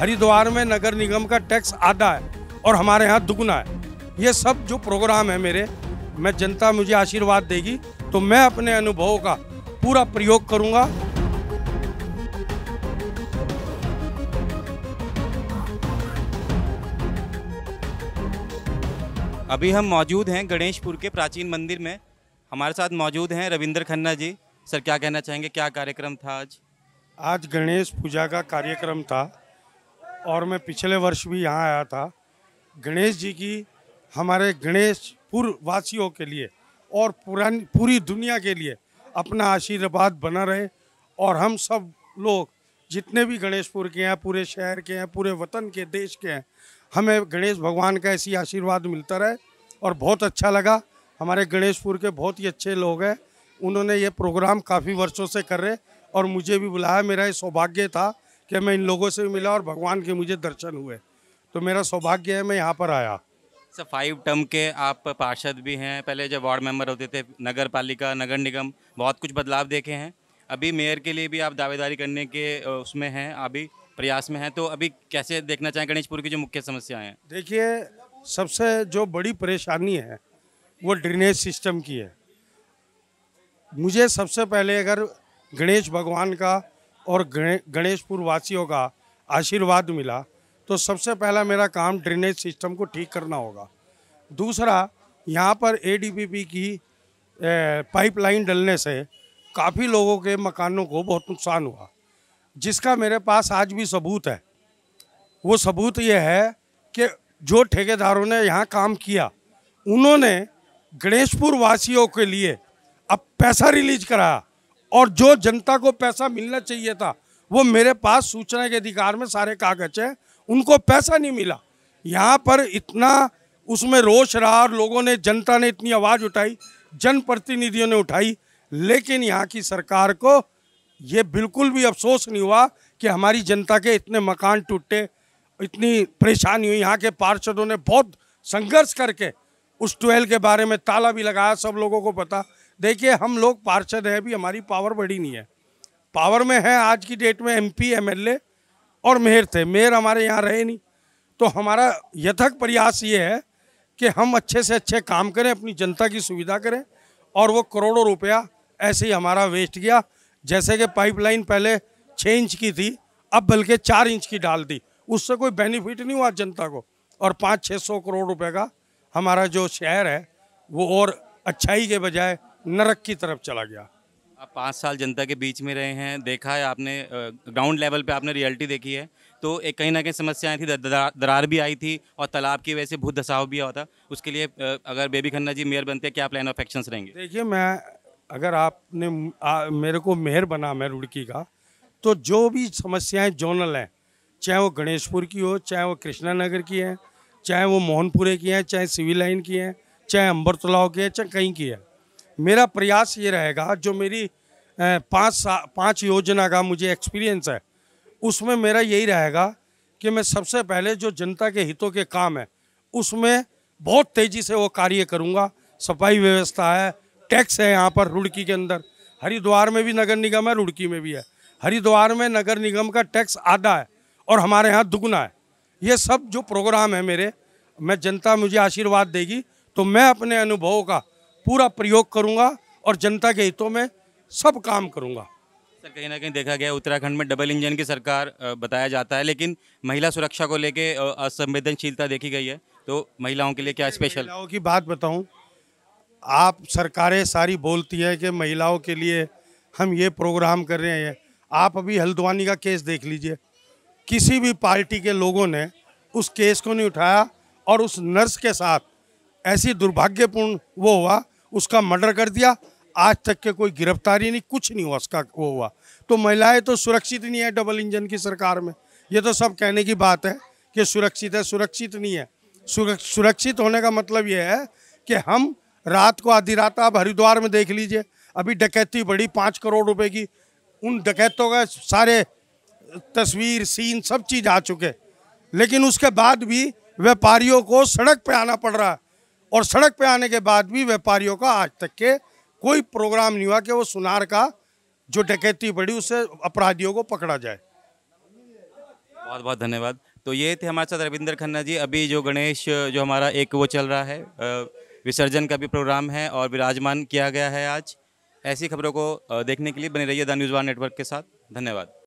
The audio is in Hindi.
हरिद्वार में नगर निगम का टैक्स आधा है और हमारे यहाँ दुगुना है ये सब जो प्रोग्राम है मेरे मैं जनता मुझे आशीर्वाद देगी तो मैं अपने अनुभव का पूरा प्रयोग करूँगा अभी हम मौजूद हैं गणेशपुर के प्राचीन मंदिर में हमारे साथ मौजूद हैं रविंद्र खन्ना जी सर क्या कहना चाहेंगे क्या कार्यक्रम था आज आज गणेश पूजा का कार्यक्रम था और मैं पिछले वर्ष भी यहाँ आया था गणेश जी की हमारे गणेश वासियों के लिए और पुरानी पूरी दुनिया के लिए अपना आशीर्वाद बना रहे और हम सब लोग जितने भी गणेशपुर के हैं पूरे शहर के हैं पूरे वतन के देश के हैं हमें गणेश भगवान का ऐसी आशीर्वाद मिलता रहे और बहुत अच्छा लगा हमारे गणेशपुर के बहुत ही अच्छे लोग हैं उन्होंने ये प्रोग्राम काफ़ी वर्षों से कर रहे और मुझे भी बुलाया मेरा ये सौभाग्य था कि मैं इन लोगों से मिला और भगवान के मुझे दर्शन हुए तो मेरा सौभाग्य है मैं यहाँ पर आया सर फाइव टर्म के आप पार्षद भी हैं पहले जब वार्ड मेंबर होते थे नगर पालिका नगर निगम बहुत कुछ बदलाव देखे हैं अभी मेयर के लिए भी आप दावेदारी करने के उसमें हैं अभी प्रयास में हैं तो अभी कैसे देखना चाहें गणेशपुर की जो मुख्य समस्याएं हैं देखिए सबसे जो बड़ी परेशानी है वो ड्रेनेज सिस्टम की है मुझे सबसे पहले अगर गणेश भगवान का और गणेशपुर वासियों का आशीर्वाद मिला तो सबसे पहला मेरा काम ड्रेनेज सिस्टम को ठीक करना होगा दूसरा यहाँ पर ए की पाइपलाइन डलने से काफ़ी लोगों के मकानों को बहुत नुकसान हुआ जिसका मेरे पास आज भी सबूत है वो सबूत ये है कि जो ठेकेदारों ने यहाँ काम किया उन्होंने गणेशपुर वासियों के लिए अब पैसा रिलीज कराया और जो जनता को पैसा मिलना चाहिए था वो मेरे पास सूचना के अधिकार में सारे कागज हैं उनको पैसा नहीं मिला यहाँ पर इतना उसमें रोष रहा और लोगों ने जनता ने इतनी आवाज़ उठाई जनप्रतिनिधियों ने उठाई लेकिन यहाँ की सरकार को ये बिल्कुल भी अफसोस नहीं हुआ कि हमारी जनता के इतने मकान टूटे इतनी परेशानी हुई यहाँ के पार्षदों ने बहुत संघर्ष करके उस ट्वेल के बारे में ताला भी लगाया सब लोगों को पता देखिए हम लोग पार्षद हैं अभी हमारी पावर बढ़ी नहीं है पावर में है आज की डेट में एमपी एमएलए और मेयर थे मेयर हमारे यहाँ रहे नहीं तो हमारा यथक प्रयास ये है कि हम अच्छे से अच्छे काम करें अपनी जनता की सुविधा करें और वो करोड़ों रुपया ऐसे ही हमारा वेस्ट गया जैसे कि पाइपलाइन पहले छः इंच की थी अब बल्कि चार इंच की डाल दी उससे कोई बेनिफिट नहीं हुआ जनता को और पाँच छः सौ करोड़ रुपए का हमारा जो शहर है वो और अच्छाई के बजाय नरक की तरफ चला गया आप पाँच साल जनता के बीच में रहे हैं देखा है आपने ग्राउंड लेवल पे आपने रियलिटी देखी है तो एक कहीं ना कहीं समस्याएं थी दरार भी आई थी और तालाब की वजह से भूत दसाव भी होता था उसके लिए अगर बेबी खन्ना जी मेयर बनते हैं क्या प्लान ऑफ एक्शंस रहेंगे देखिए मैं अगर आपने आ, मेरे को मेयर बना मैं रुड़की का तो जो भी समस्याएँ जोनल हैं चाहे वो गणेशपुर की हो चाहे वो कृष्णा नगर की हैं चाहे वो मोहनपुरे की हैं चाहे सिविल लाइन की हैं चाहे अम्बर तलाव की है चाहे कहीं की है मेरा प्रयास ये रहेगा जो मेरी पाँच सा पाँच योजना का मुझे एक्सपीरियंस है उसमें मेरा यही रहेगा कि मैं सबसे पहले जो जनता के हितों के काम है उसमें बहुत तेज़ी से वो कार्य करूँगा सफाई व्यवस्था है टैक्स है यहाँ पर रुड़की के अंदर हरिद्वार में भी नगर निगम है रुड़की में भी है हरिद्वार में नगर निगम का टैक्स आधा है और हमारे यहाँ दुगुना है ये सब जो प्रोग्राम है मेरे मैं जनता मुझे आशीर्वाद देगी तो मैं अपने अनुभव का पूरा प्रयोग करूंगा और जनता के हितों में सब काम करूँगा सर कहीं ना कहीं देखा गया उत्तराखंड में डबल इंजन की सरकार बताया जाता है लेकिन महिला सुरक्षा को लेके असंवेदनशीलता देखी गई है तो महिलाओं के लिए क्या स्पेशल महिलाओं की बात बताऊं आप सरकारें सारी बोलती है कि महिलाओं के लिए हम ये प्रोग्राम कर रहे हैं आप अभी हल्द्वानी का केस देख लीजिए किसी भी पार्टी के लोगों ने उस केस को नहीं उठाया और उस नर्स के साथ ऐसी दुर्भाग्यपूर्ण वो हुआ उसका मर्डर कर दिया आज तक के कोई गिरफ्तारी नहीं कुछ नहीं हुआ उसका वो हुआ तो महिलाएं तो सुरक्षित नहीं है डबल इंजन की सरकार में ये तो सब कहने की बात है कि सुरक्षित है सुरक्षित नहीं है सुरक्षित होने का मतलब ये है कि हम रात को आधी रात आप हरिद्वार में देख लीजिए अभी डकैती बढ़ी पाँच करोड़ रुपए की उन डकैतों का सारे तस्वीर सीन सब चीज़ आ चुके लेकिन उसके बाद भी व्यापारियों को सड़क पर आना पड़ रहा है और सड़क पे आने के बाद भी व्यापारियों का आज तक के कोई प्रोग्राम नहीं हुआ कि वो सुनार का जो डकैती बढ़ी उससे अपराधियों को पकड़ा जाए बहुत बहुत धन्यवाद तो ये थे हमारे साथ रविंदर खन्ना जी अभी जो गणेश जो हमारा एक वो चल रहा है विसर्जन का भी प्रोग्राम है और विराजमान किया गया है आज ऐसी खबरों को देखने के लिए बने रहिए द न्यूज़ वन नेटवर्क के साथ धन्यवाद